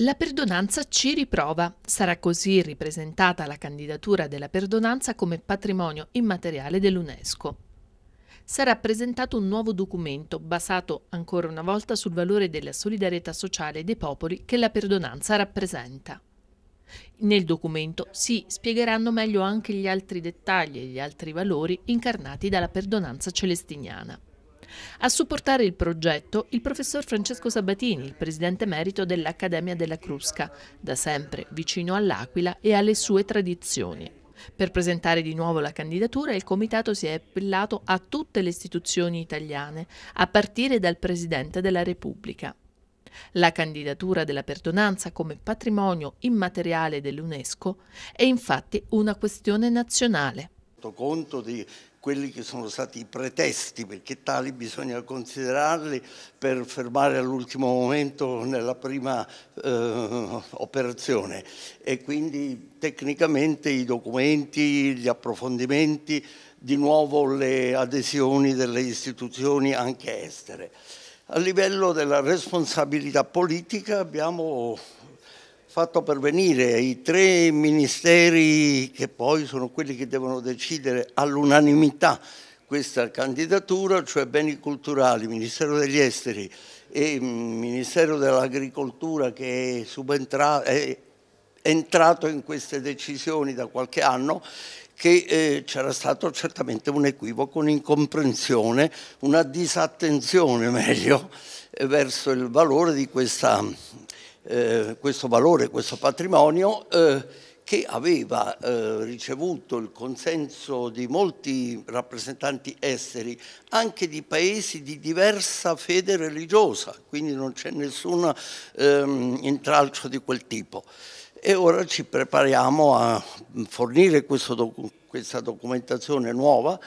La perdonanza ci riprova. Sarà così ripresentata la candidatura della perdonanza come patrimonio immateriale dell'UNESCO. Sarà presentato un nuovo documento basato ancora una volta sul valore della solidarietà sociale dei popoli che la perdonanza rappresenta. Nel documento si spiegheranno meglio anche gli altri dettagli e gli altri valori incarnati dalla perdonanza celestiniana. A supportare il progetto il professor Francesco Sabatini, il presidente emerito dell'Accademia della Crusca, da sempre vicino all'Aquila e alle sue tradizioni. Per presentare di nuovo la candidatura il comitato si è appellato a tutte le istituzioni italiane, a partire dal Presidente della Repubblica. La candidatura della perdonanza come patrimonio immateriale dell'UNESCO è infatti una questione nazionale. Conto di quelli che sono stati i pretesti, perché tali bisogna considerarli per fermare all'ultimo momento nella prima eh, operazione. E quindi tecnicamente i documenti, gli approfondimenti, di nuovo le adesioni delle istituzioni anche estere. A livello della responsabilità politica abbiamo fatto pervenire ai tre ministeri che poi sono quelli che devono decidere all'unanimità questa candidatura, cioè beni culturali, Ministero degli Esteri e mm, Ministero dell'Agricoltura che è, subentra- è entrato in queste decisioni da qualche anno, che eh, c'era stato certamente un equivoco, un'incomprensione, una disattenzione meglio verso il valore di questa eh, questo valore, questo patrimonio eh, che aveva eh, ricevuto il consenso di molti rappresentanti esteri, anche di paesi di diversa fede religiosa, quindi non c'è nessun ehm, intralcio di quel tipo. E ora ci prepariamo a fornire docu- questa documentazione nuova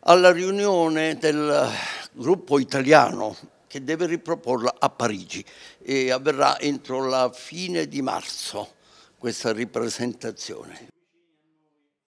alla riunione del gruppo italiano che deve riproporla a Parigi e avverrà entro la fine di marzo questa ripresentazione.